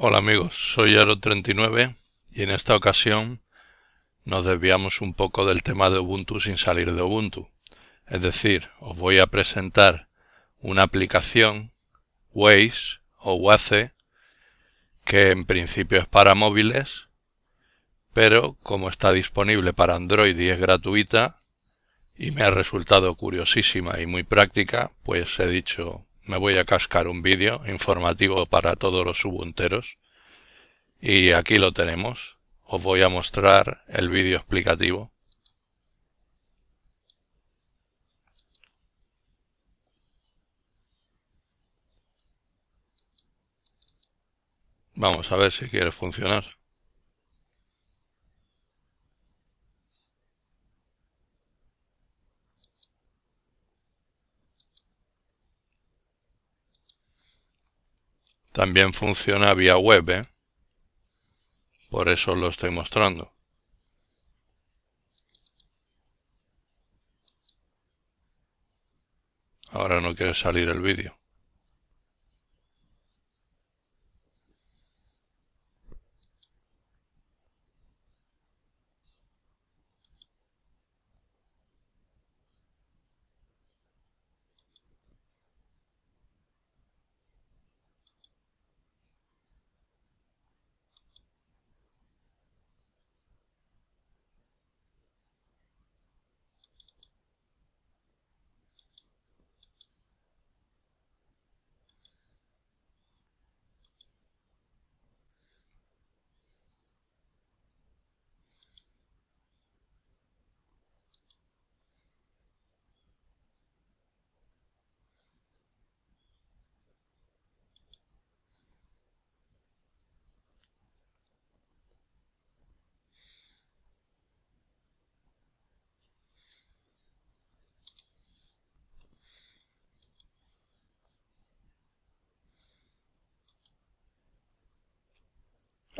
Hola amigos, soy Aro39 y en esta ocasión nos desviamos un poco del tema de Ubuntu sin salir de Ubuntu. Es decir, os voy a presentar una aplicación Waze o Waze que en principio es para móviles, pero como está disponible para Android y es gratuita y me ha resultado curiosísima y muy práctica, pues he dicho me voy a cascar un vídeo informativo para todos los subunteros y aquí lo tenemos. Os voy a mostrar el vídeo explicativo. Vamos a ver si quiere funcionar. También funciona vía web, ¿eh? Por eso lo estoy mostrando. Ahora no quiere salir el vídeo.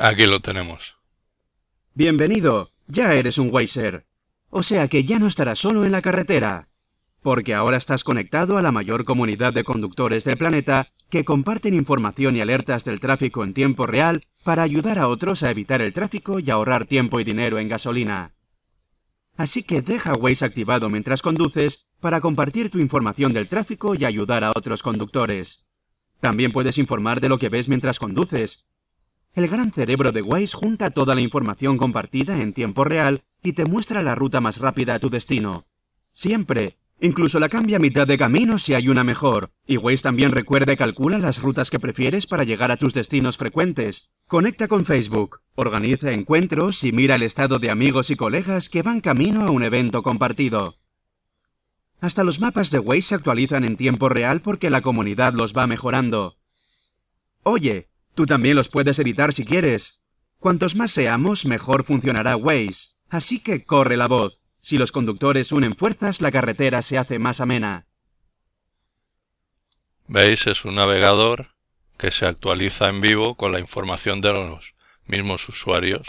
Aquí lo tenemos. Bienvenido, ya eres un Weiser. O sea que ya no estarás solo en la carretera. Porque ahora estás conectado a la mayor comunidad de conductores del planeta que comparten información y alertas del tráfico en tiempo real para ayudar a otros a evitar el tráfico y ahorrar tiempo y dinero en gasolina. Así que deja Waze activado mientras conduces para compartir tu información del tráfico y ayudar a otros conductores. También puedes informar de lo que ves mientras conduces, el gran cerebro de Waze junta toda la información compartida en tiempo real y te muestra la ruta más rápida a tu destino. Siempre. Incluso la cambia a mitad de camino si hay una mejor. Y Waze también recuerda y calcula las rutas que prefieres para llegar a tus destinos frecuentes. Conecta con Facebook, organiza encuentros y mira el estado de amigos y colegas que van camino a un evento compartido. Hasta los mapas de Waze se actualizan en tiempo real porque la comunidad los va mejorando. Oye, Tú también los puedes editar si quieres. Cuantos más seamos, mejor funcionará Waze. Así que corre la voz. Si los conductores unen fuerzas, la carretera se hace más amena. Veis, es un navegador que se actualiza en vivo con la información de los mismos usuarios.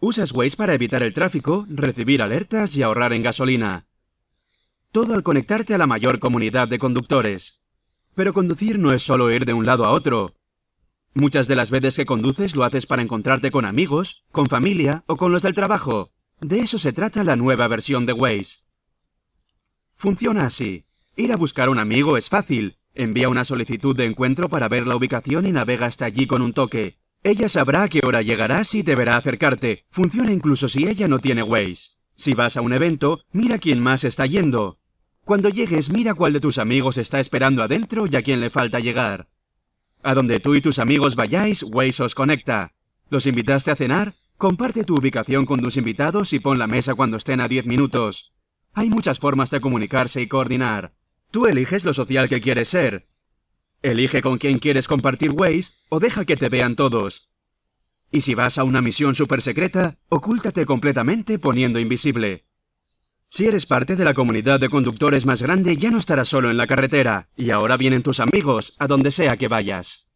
Usas Waze para evitar el tráfico, recibir alertas y ahorrar en gasolina. Todo al conectarte a la mayor comunidad de conductores. Pero conducir no es solo ir de un lado a otro. Muchas de las veces que conduces lo haces para encontrarte con amigos, con familia o con los del trabajo. De eso se trata la nueva versión de Waze. Funciona así. Ir a buscar a un amigo es fácil. Envía una solicitud de encuentro para ver la ubicación y navega hasta allí con un toque. Ella sabrá a qué hora llegarás y deberá acercarte. Funciona incluso si ella no tiene Waze. Si vas a un evento, mira quién más está yendo. Cuando llegues, mira cuál de tus amigos está esperando adentro y a quién le falta llegar. A donde tú y tus amigos vayáis, Waze os conecta. ¿Los invitaste a cenar? Comparte tu ubicación con tus invitados y pon la mesa cuando estén a 10 minutos. Hay muchas formas de comunicarse y coordinar. Tú eliges lo social que quieres ser. Elige con quién quieres compartir Waze o deja que te vean todos. Y si vas a una misión secreta, ocúltate completamente poniendo invisible. Si eres parte de la comunidad de conductores más grande, ya no estarás solo en la carretera. Y ahora vienen tus amigos, a donde sea que vayas.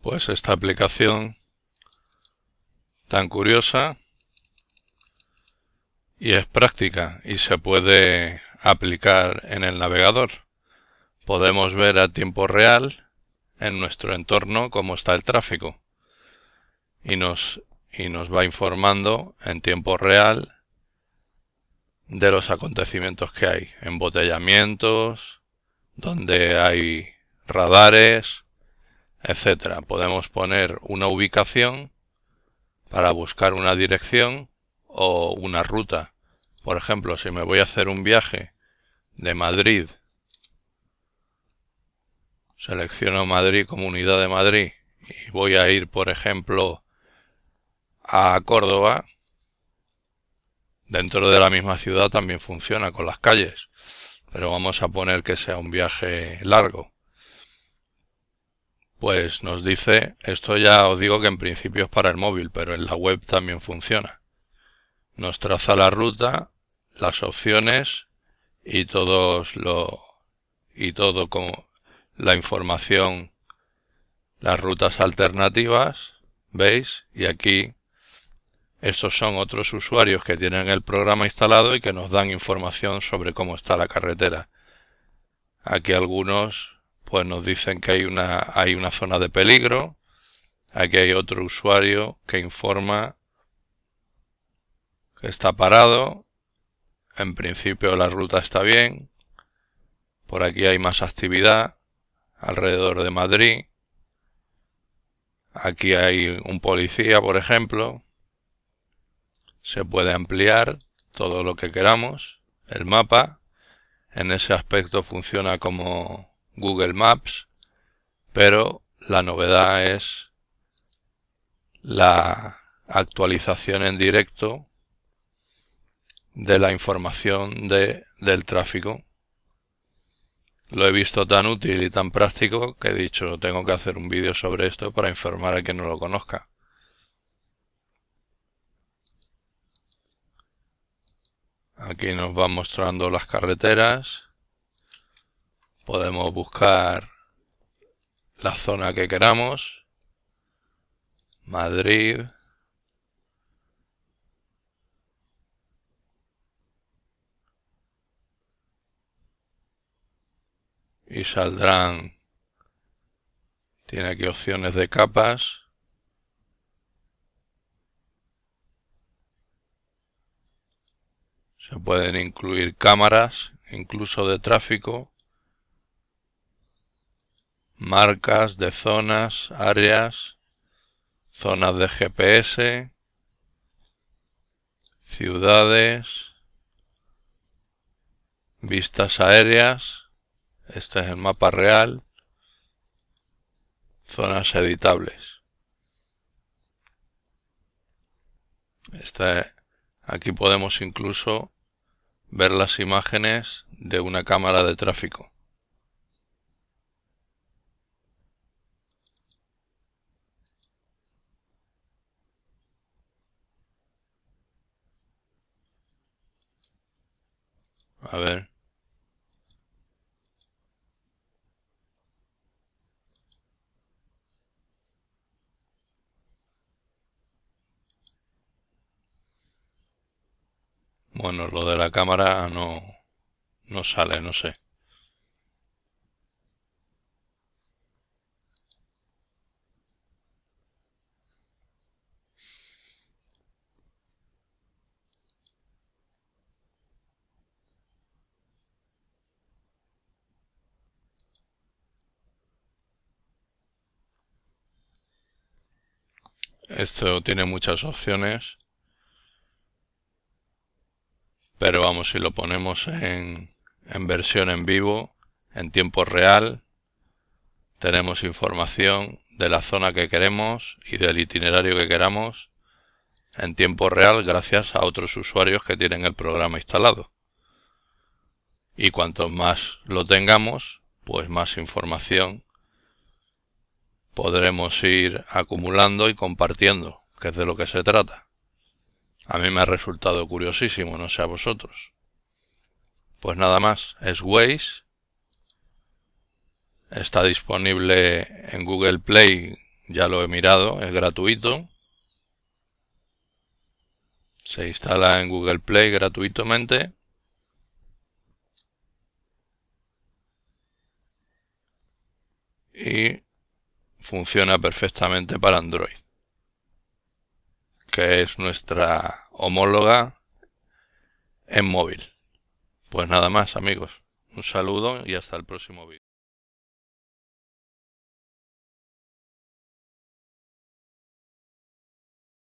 Pues esta aplicación tan curiosa y es práctica y se puede aplicar en el navegador. Podemos ver a tiempo real en nuestro entorno cómo está el tráfico y nos, y nos va informando en tiempo real de los acontecimientos que hay. Embotellamientos, donde hay radares, etcétera. Podemos poner una ubicación para buscar una dirección o una ruta. Por ejemplo, si me voy a hacer un viaje de Madrid, selecciono Madrid, Comunidad de Madrid, y voy a ir, por ejemplo, a Córdoba, Dentro de la misma ciudad también funciona con las calles, pero vamos a poner que sea un viaje largo. Pues nos dice, esto ya os digo que en principio es para el móvil, pero en la web también funciona. Nos traza la ruta, las opciones y todos lo y todo como la información, las rutas alternativas, ¿veis? Y aquí estos son otros usuarios que tienen el programa instalado y que nos dan información sobre cómo está la carretera. Aquí algunos pues nos dicen que hay una, hay una zona de peligro. Aquí hay otro usuario que informa que está parado. En principio la ruta está bien. Por aquí hay más actividad alrededor de Madrid. Aquí hay un policía, por ejemplo se puede ampliar todo lo que queramos, el mapa, en ese aspecto funciona como Google Maps, pero la novedad es la actualización en directo de la información del tráfico. Lo he visto tan útil y tan práctico que he dicho tengo que hacer un vídeo sobre esto para informar a quien no lo conozca. Aquí nos va mostrando las carreteras. Podemos buscar la zona que queramos. Madrid. Y saldrán. Tiene aquí opciones de capas. Se pueden incluir cámaras, incluso de tráfico, marcas de zonas, áreas, zonas de GPS, ciudades, vistas aéreas, este es el mapa real, zonas editables. Este, aquí podemos incluso ver las imágenes de una cámara de tráfico. A ver. Bueno, lo de la cámara no, no sale, no sé. Esto tiene muchas opciones. Pero vamos, si lo ponemos en, versión en vivo, en tiempo real, tenemos información de la zona que queremos y del itinerario que queramos en tiempo real gracias a otros usuarios que tienen el programa instalado. Y cuanto más lo tengamos, pues más información podremos ir acumulando y compartiendo, que es de lo que se trata. A mí me ha resultado curiosísimo, no sé a vosotros. Pues nada más, es Waze. Está disponible en Google Play, ya lo he mirado, es gratuito. Se instala en Google Play gratuitamente. Y funciona perfectamente para Android que es nuestra homóloga en móvil. Pues nada más amigos, un saludo y hasta el próximo vídeo.